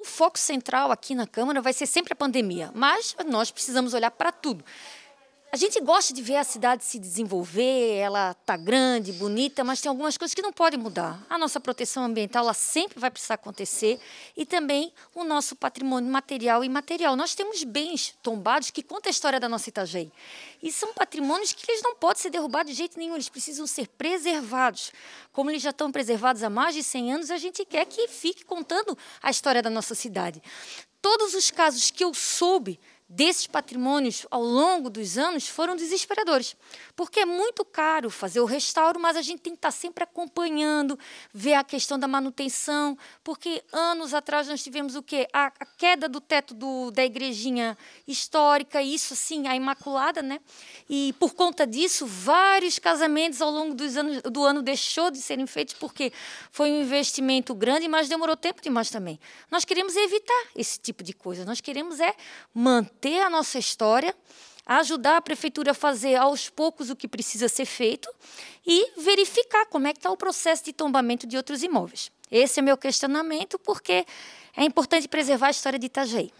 O foco central aqui na Câmara vai ser sempre a pandemia, mas nós precisamos olhar para tudo. A gente gosta de ver a cidade se desenvolver, ela tá grande, bonita, mas tem algumas coisas que não podem mudar. A nossa proteção ambiental ela sempre vai precisar acontecer e também o nosso patrimônio material e imaterial. Nós temos bens tombados que contam a história da nossa Itajaí. E são patrimônios que eles não podem ser derrubados de jeito nenhum, eles precisam ser preservados. Como eles já estão preservados há mais de 100 anos, a gente quer que fique contando a história da nossa cidade. Todos os casos que eu soube desses patrimônios ao longo dos anos foram desesperadores, porque é muito caro fazer o restauro, mas a gente tem que estar sempre acompanhando, ver a questão da manutenção, porque anos atrás nós tivemos o quê? A, a queda do teto do, da igrejinha histórica, isso sim, a Imaculada, né? E por conta disso, vários casamentos ao longo dos anos, do ano deixou de serem feitos, porque foi um investimento grande, mas demorou tempo demais também. Nós queremos evitar esse tipo de coisa, nós queremos é manter ter a nossa história, ajudar a prefeitura a fazer aos poucos o que precisa ser feito e verificar como é que está o processo de tombamento de outros imóveis. Esse é meu questionamento, porque é importante preservar a história de Itajaí.